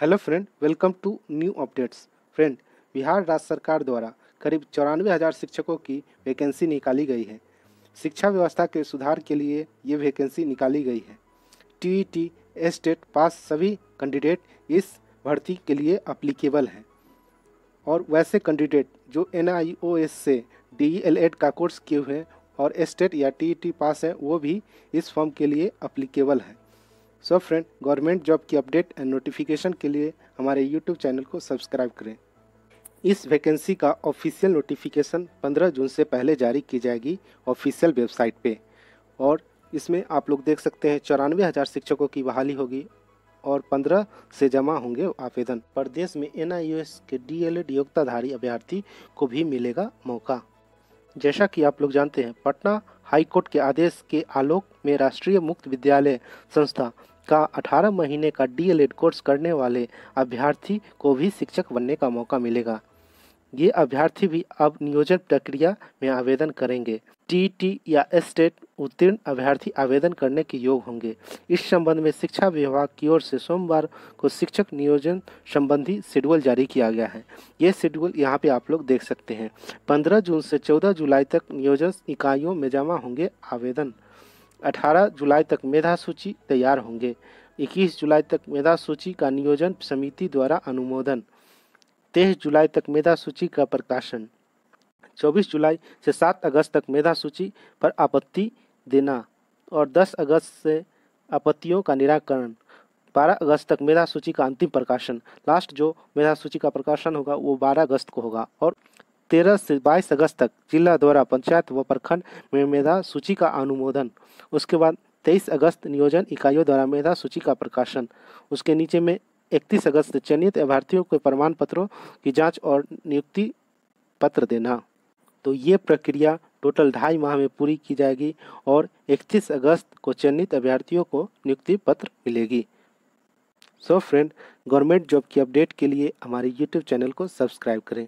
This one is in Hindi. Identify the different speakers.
Speaker 1: hello friend welcome to new updates friend Bihar राज्य सरकार द्वारा करीब चौरानवे हज़ार शिक्षकों की वैकेंसी निकाली गई है शिक्षा व्यवस्था के सुधार के लिए ये वैकेंसी निकाली गई है टी टी एस्टेट पास सभी कैंडिडेट इस भर्ती के लिए अप्लीकेबल हैं और वैसे कैंडिडेट जो एन से डी e e का कोर्स किए हुए हैं और एस्टेट e या टी पास हैं वो भी इस फॉर्म के लिए अप्लीकेबल हैं सो फ्रेंड गवर्नमेंट जॉब की अपडेट एंड नोटिफिकेशन के लिए हमारे यूट्यूब चैनल को सब्सक्राइब करें इस वैकेंसी का ऑफिशियल नोटिफिकेशन 15 जून से पहले जारी की जाएगी ऑफिशियल वेबसाइट पे और इसमें आप लोग देख सकते हैं चौरानवे हज़ार शिक्षकों की बहाली होगी और 15 से जमा होंगे आवेदन प्रदेश में एन के डी एल योग्यताधारी अभ्यर्थी को भी मिलेगा मौका जैसा कि आप लोग जानते हैं पटना हाईकोर्ट के आदेश के आलोक में राष्ट्रीय मुक्त विद्यालय संस्था का 18 महीने का डीएलएड कोर्स करने वाले अभ्यर्थी को भी शिक्षक बनने का मौका मिलेगा ये अभ्यर्थी भी अब नियोजन प्रक्रिया में आवेदन करेंगे टी या स्टेट e उत्तीर्ण अभ्यर्थी आवेदन करने के योग होंगे इस संबंध में शिक्षा विभाग की ओर से सोमवार को शिक्षक नियोजन संबंधी शेड्यूल जारी किया गया है ये शेड्यूल यहाँ पे आप लोग देख सकते हैं 15 जून से 14 जुलाई तक नियोजन इकाइयों में जमा होंगे आवेदन 18 जुलाई तक मेधा सूची तैयार होंगे 21 जुलाई तक मेधा सूची का नियोजन समिति द्वारा अनुमोदन 23 जुलाई तक मेधा सूची का प्रकाशन 24 जुलाई से 7 अगस्त तक मेधा सूची पर आपत्ति देना और 10 अगस्त से आपत्तियों का निराकरण 12 अगस्त तक मेधा सूची का अंतिम प्रकाशन लास्ट जो मेधा सूची का प्रकाशन होगा वो 12 अगस्त को होगा और तेरह से बाईस अगस्त तक जिला द्वारा पंचायत व प्रखंड में मेधा सूची का अनुमोदन उसके बाद तेईस अगस्त नियोजन इकाइयों द्वारा मेधा सूची का प्रकाशन उसके नीचे में इकतीस अगस्त चयनित अभ्यर्थियों के प्रमाण पत्रों की जांच और नियुक्ति पत्र देना तो ये प्रक्रिया टोटल ढाई माह में पूरी की जाएगी और इकतीस अगस्त को चयनित अभ्यर्थियों को नियुक्ति पत्र मिलेगी सो फ्रेंड गवर्नमेंट जॉब की अपडेट के लिए हमारे यूट्यूब चैनल को सब्सक्राइब करें